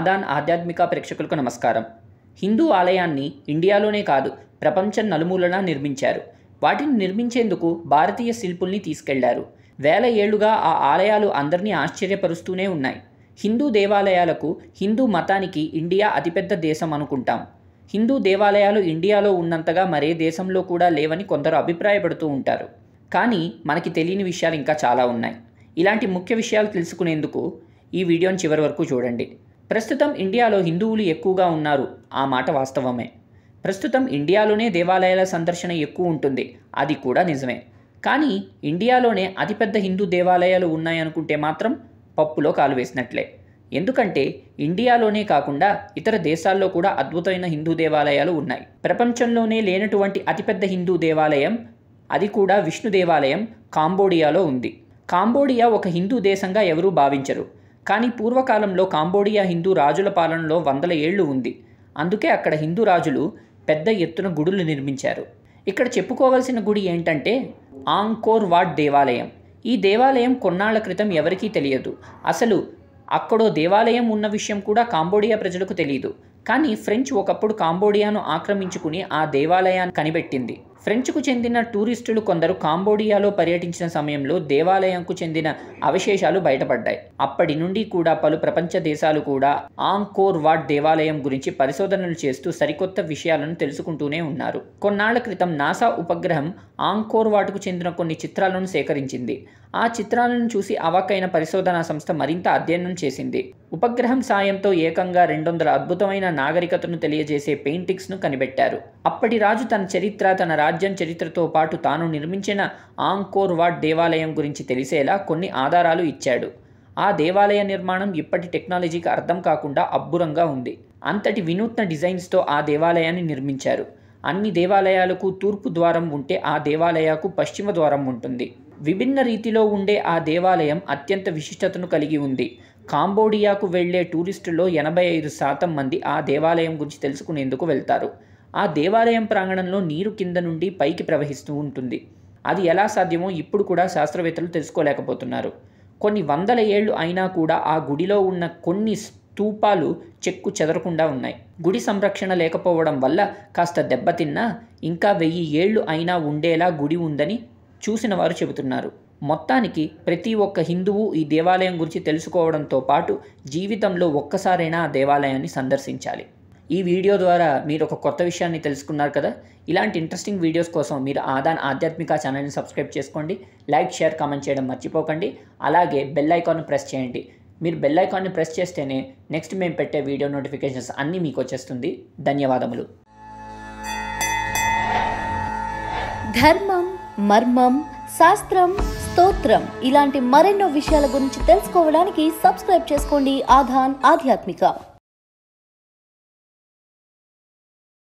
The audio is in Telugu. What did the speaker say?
నాదాన్ ఆధ్యాత్మిక ప్రేక్షకులకు నమస్కారం హిందూ ఆలయాన్ని ఇండియాలోనే కాదు ప్రపంచం నలుమూలన నిర్మించారు వాటిని నిర్మించేందుకు భారతీయ శిల్పుల్ని తీసుకెళ్లారు వేల ఏళ్లుగా ఆ ఆలయాలు అందరినీ ఆశ్చర్యపరుస్తూనే ఉన్నాయి హిందూ దేవాలయాలకు హిందూ మతానికి ఇండియా అతిపెద్ద దేశం అనుకుంటాం హిందూ దేవాలయాలు ఇండియాలో ఉన్నంతగా మరే దేశంలో కూడా లేవని కొందరు అభిప్రాయపడుతూ ఉంటారు కానీ మనకి తెలియని విషయాలు ఇంకా చాలా ఉన్నాయి ఇలాంటి ముఖ్య విషయాలు తెలుసుకునేందుకు ఈ వీడియోని చివరి వరకు చూడండి ప్రస్తుతం ఇండియాలో హిందువులు ఎక్కువగా ఉన్నారు ఆ మాట వాస్తవమే ప్రస్తుతం ఇండియాలోనే దేవాలయాల సందర్శన ఎక్కువ ఉంటుంది అది కూడా నిజమే కానీ ఇండియాలోనే అతిపెద్ద హిందూ దేవాలయాలు ఉన్నాయనుకుంటే మాత్రం పప్పులో కాలు వేసినట్లే ఎందుకంటే ఇండియాలోనే కాకుండా ఇతర దేశాల్లో కూడా అద్భుతమైన హిందూ దేవాలయాలు ఉన్నాయి ప్రపంచంలోనే లేనటువంటి అతిపెద్ద హిందూ దేవాలయం అది కూడా విష్ణు దేవాలయం కాంబోడియాలో ఉంది కాంబోడియా ఒక హిందూ దేశంగా ఎవరూ భావించరు కానీ పూర్వకాలంలో కాంబోడియా హిందూ రాజుల పాలనలో వందల ఏళ్ళు ఉంది అందుకే అక్కడ హిందూ రాజులు పెద్ద ఎత్తున గుడులు నిర్మించారు ఇక్కడ చెప్పుకోవలసిన గుడి ఏంటంటే ఆంకోర్ వాడ్ దేవాలయం ఈ దేవాలయం కొన్నాళ్ల క్రితం ఎవరికీ తెలియదు అసలు అక్కడో దేవాలయం ఉన్న విషయం కూడా కాంబోడియా ప్రజలకు తెలియదు కానీ ఫ్రెంచ్ ఒకప్పుడు కాంబోడియాను ఆక్రమించుకుని ఆ దేవాలయాన్ని కనిపెట్టింది ఫ్రెంచ్కు చెందిన టూరిస్టులు కొందరు కాంబోడియాలో పర్యటించిన సమయంలో దేవాలయంకు చెందిన అవశేషాలు బయటపడ్డాయి అప్పటి నుండి కూడా పలు ప్రపంచ దేశాలు కూడా ఆంకోర్ వాట్ దేవాలయం గురించి పరిశోధనలు చేస్తూ సరికొత్త విషయాలను తెలుసుకుంటూనే ఉన్నారు కొన్నాళ్ల క్రితం నాసా ఉపగ్రహం ఆంకోర్ వాట్కు చెందిన కొన్ని చిత్రాలను సేకరించింది ఆ చిత్రాలను చూసి అవాకైన పరిశోధనా సంస్థ మరింత అధ్యయనం చేసింది ఉపగ్రహం సాయంతో ఏకంగా రెండు వందల అద్భుతమైన నాగరికతను తెలియజేసే పెయింటింగ్స్ను కనిపెట్టారు అప్పటి రాజు తన చరిత్ర తన రాజు రాజ్యం చరిత్రతో పాటు తాను నిర్మించిన ఆంకోర్ వాట్ దేవాలయం గురించి తెలిసేలా కొన్ని ఆధారాలు ఇచ్చాడు ఆ దేవాలయ నిర్మాణం ఇప్పటి టెక్నాలజీకి అర్థం కాకుండా అబ్బురంగా ఉంది అంతటి వినూత్న డిజైన్స్తో ఆ దేవాలయాన్ని నిర్మించారు అన్ని దేవాలయాలకు తూర్పు ద్వారం ఉంటే ఆ దేవాలయాకు పశ్చిమ ద్వారం ఉంటుంది విభిన్న రీతిలో ఉండే ఆ దేవాలయం అత్యంత విశిష్టతను కలిగి ఉంది కాంబోడియాకు వెళ్లే టూరిస్టులో ఎనభై ఐదు శాతం మంది ఆ దేవాలయం గురించి తెలుసుకునేందుకు వెళ్తారు ఆ దేవాలయం ప్రాంగణంలో నీరు కింద నుండి పైకి ప్రవహిస్తూ ఉంటుంది అది ఎలా సాధ్యమో ఇప్పుడు కూడా శాస్త్రవేత్తలు తెలుసుకోలేకపోతున్నారు కొన్ని వందల ఏళ్ళు అయినా కూడా ఆ గుడిలో ఉన్న కొన్ని స్తూపాలు చెక్కు చెదరకుండా ఉన్నాయి గుడి సంరక్షణ లేకపోవడం వల్ల కాస్త దెబ్బతిన్నా ఇంకా వెయ్యి ఏళ్ళు అయినా ఉండేలా గుడి ఉందని చూసిన వారు చెబుతున్నారు మొత్తానికి ప్రతి ఒక్క హిందువు ఈ దేవాలయం గురించి తెలుసుకోవడంతో పాటు జీవితంలో ఒక్కసారైనా ఆ దేవాలయాన్ని సందర్శించాలి ఈ వీడియో ద్వారా మీరు ఒక కొత్త విషయాన్ని తెలుసుకున్నారు కదా ఇలాంటి ఇంట్రెస్టింగ్ వీడియోస్ కోసం మీరు ఆదాన్ ఆధ్యాత్మిక ఛానల్ని సబ్స్క్రైబ్ చేసుకోండి లైక్ షేర్ కామెంట్ చేయడం మర్చిపోకండి అలాగే బెల్ ఐకాన్ను ప్రెస్ చేయండి మీరు బెల్ ఐకాన్ని ప్రెస్ చేస్తేనే నెక్స్ట్ మేము పెట్టే వీడియో నోటిఫికేషన్స్ అన్నీ మీకు వచ్చేస్తుంది ధన్యవాదములు ధర్మం మర్మం శాస్త్రం స్తోత్రం ఇలాంటి మరెన్నో విషయాల గురించి తెలుసుకోవడానికి సబ్స్క్రైబ్ చేసుకోండి ఆధాన్ ఆధ్యాత్మిక